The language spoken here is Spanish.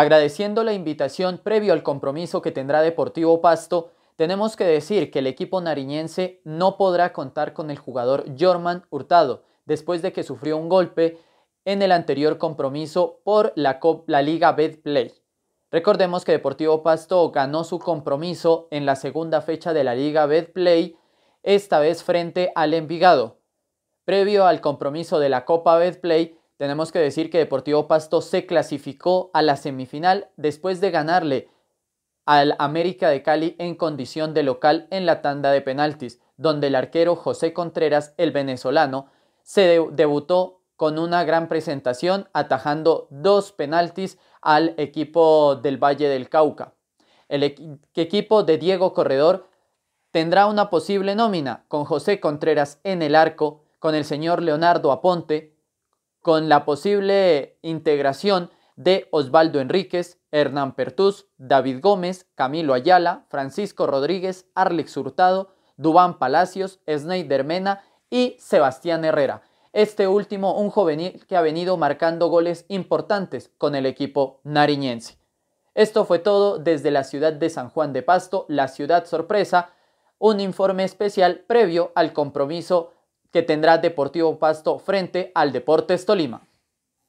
Agradeciendo la invitación previo al compromiso que tendrá Deportivo Pasto, tenemos que decir que el equipo nariñense no podrá contar con el jugador Jorman Hurtado después de que sufrió un golpe en el anterior compromiso por la, la Liga Betplay. Recordemos que Deportivo Pasto ganó su compromiso en la segunda fecha de la Liga Betplay, esta vez frente al Envigado. Previo al compromiso de la Copa Betplay, tenemos que decir que Deportivo Pasto se clasificó a la semifinal después de ganarle al América de Cali en condición de local en la tanda de penaltis, donde el arquero José Contreras, el venezolano, se debutó con una gran presentación atajando dos penaltis al equipo del Valle del Cauca. El equipo de Diego Corredor tendrá una posible nómina con José Contreras en el arco, con el señor Leonardo Aponte, con la posible integración de Osvaldo Enríquez, Hernán Pertús, David Gómez, Camilo Ayala, Francisco Rodríguez, Arlix Hurtado, Dubán Palacios, Sneider Mena y Sebastián Herrera. Este último, un juvenil que ha venido marcando goles importantes con el equipo nariñense. Esto fue todo desde la ciudad de San Juan de Pasto, la ciudad sorpresa, un informe especial previo al compromiso que tendrá Deportivo Pasto frente al Deportes Tolima.